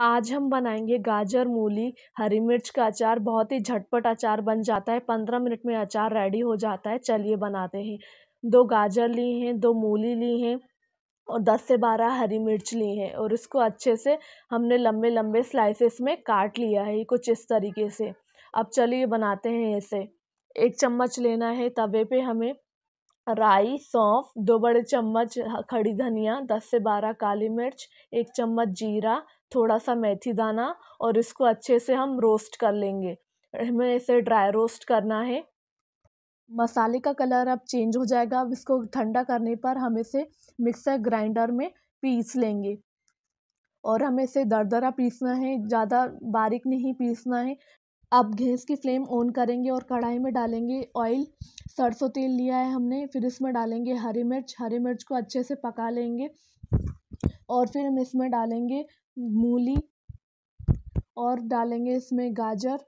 आज हम बनाएंगे गाजर मूली हरी मिर्च का अचार बहुत ही झटपट अचार बन जाता है पंद्रह मिनट में अचार रेडी हो जाता है चलिए बनाते हैं दो गाजर ली हैं दो मूली ली हैं और दस से बारह हरी मिर्च ली हैं और इसको अच्छे से हमने लंबे लंबे स्लाइसेस में काट लिया है कुछ इस तरीके से अब चलिए बनाते हैं इसे एक चम्मच लेना है तवे पे हमें राई सौंफ दो बड़े चम्मच खड़ी धनिया दस से बारह काली मिर्च एक चम्मच जीरा थोड़ा सा मेथी दाना और इसको अच्छे से हम रोस्ट कर लेंगे हमें इसे ड्राई रोस्ट करना है मसाले का कलर अब चेंज हो जाएगा अब इसको ठंडा करने पर हम इसे मिक्सर ग्राइंडर में पीस लेंगे और हमें इसे दरदरा पीसना है ज़्यादा बारीक नहीं पीसना है अब गैस की फ्लेम ऑन करेंगे और कढ़ाई में डालेंगे ऑयल सरसों तेल लिया है हमने फिर इसमें डालेंगे हरी मिर्च हरी मिर्च को अच्छे से पका लेंगे और फिर हम इसमें डालेंगे मूली और डालेंगे इसमें गाजर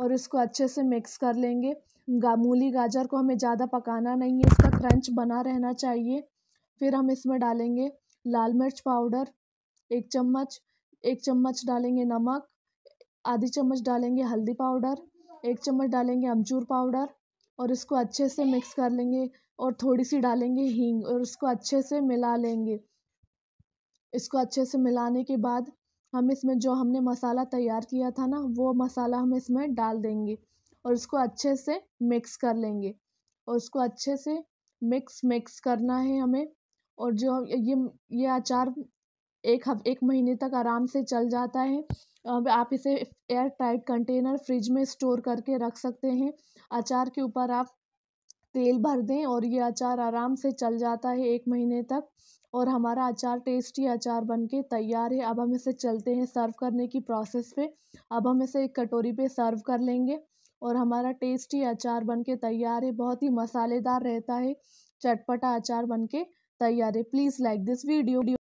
और इसको अच्छे से मिक्स कर लेंगे गा, मूली गाजर को हमें ज़्यादा पकाना नहीं है इसका क्रंच बना रहना चाहिए फिर हम इसमें डालेंगे लाल मिर्च पाउडर एक चम्मच एक चम्मच डालेंगे नमक आधी चम्मच डालेंगे हल्दी पाउडर एक चम्मच डालेंगे अमचूर पाउडर और इसको अच्छे से मिक्स कर लेंगे और थोड़ी सी डालेंगे हींग और इसको अच्छे से मिला लेंगे इसको अच्छे से मिलाने के बाद हम इसमें जो हमने मसाला तैयार किया था ना वो मसाला हम इसमें डाल देंगे और इसको अच्छे से मिक्स कर लेंगे और उसको अच्छे से मिक्स मिक्स करना है हमें और जो ये ये अचार एक हफ एक महीने तक आराम से चल जाता है अब आप इसे एयर टाइट कंटेनर फ्रिज में स्टोर करके रख सकते हैं अचार के ऊपर आप तेल भर दें और ये अचार आराम से चल जाता है एक महीने तक और हमारा अचार टेस्टी अचार बन के तैयार है अब हम इसे चलते हैं सर्व करने की प्रोसेस पे अब हम इसे एक कटोरी पे सर्व कर लेंगे और हमारा टेस्टी अचार बन के तैयार है बहुत ही मसालेदार रहता है चटपटा अचार बन के तैयार है प्लीज़ लाइक दिस वीडियो